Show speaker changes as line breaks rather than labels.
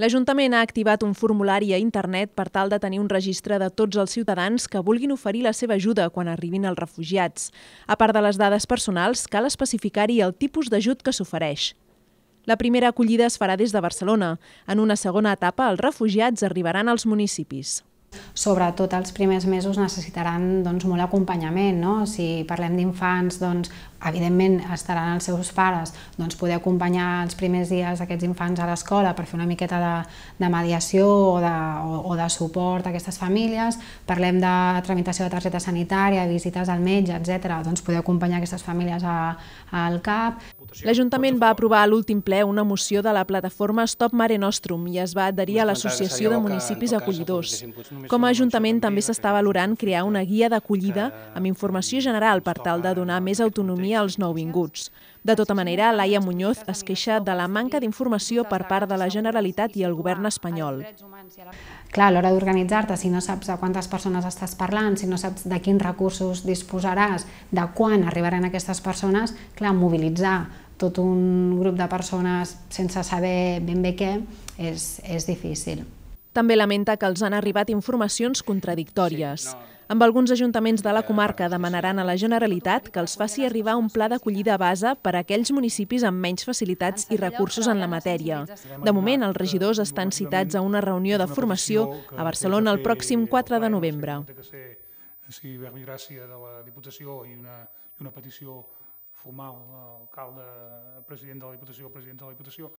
L'Ajuntament ha activat un formulari a internet per tal de tenir un registre de tots els ciutadans que vulguin oferir la seva ajuda quan arribin els refugiats. A part de les dades personals, cal especificar-hi el tipus d'ajut que s'ofereix. La primera acollida es farà des de Barcelona. En una segona etapa, els refugiats arribaran als municipis
sobretot els primers mesos necessitaran doncs, molt acompanyament. No? Si parlem d'infants, doncs, evidentment estaran els seus pares, doncs, poder acompanyar els primers dies aquests infants a l'escola per fer una miqueta de, de mediació o de, o, o de suport a aquestes famílies. Parlem de tramitació de targeta sanitària, visites al metge, etc. Doncs poder acompanyar aquestes famílies a, al CAP. L'Ajuntament va aprovar a l'últim ple una
moció de la plataforma Stop Mare Nostrum i es va adherir a l'Associació de Municipis Acollidors. Doncs, Com com a Ajuntament també s'està valorant crear una guia d'acollida amb informació general per tal de donar més autonomia als nouvinguts. De tota manera, Laia Muñoz es queixa de la manca
d'informació per part de la Generalitat i el govern espanyol. Clar, a l'hora d'organitzar-te, si no saps a quantes persones estàs parlant, si no saps de quins recursos disposaràs, de quan arribaran aquestes persones, clar, mobilitzar tot un grup de persones sense saber ben bé què és, és difícil.
També lamenta que els han arribat informacions contradictòries. Amb alguns ajuntaments de la comarca demanaran a la Generalitat que els faci arribar un pla d'acollida base per a aquells municipis amb menys facilitats i recursos en la matèria. De moment, els regidors estan citats a una reunió de formació a Barcelona el pròxim 4 de novembre. Sí, eh, gràcia de la Diputació i una,
una petició formal al alcalde, president de la Diputació, president de la Diputació,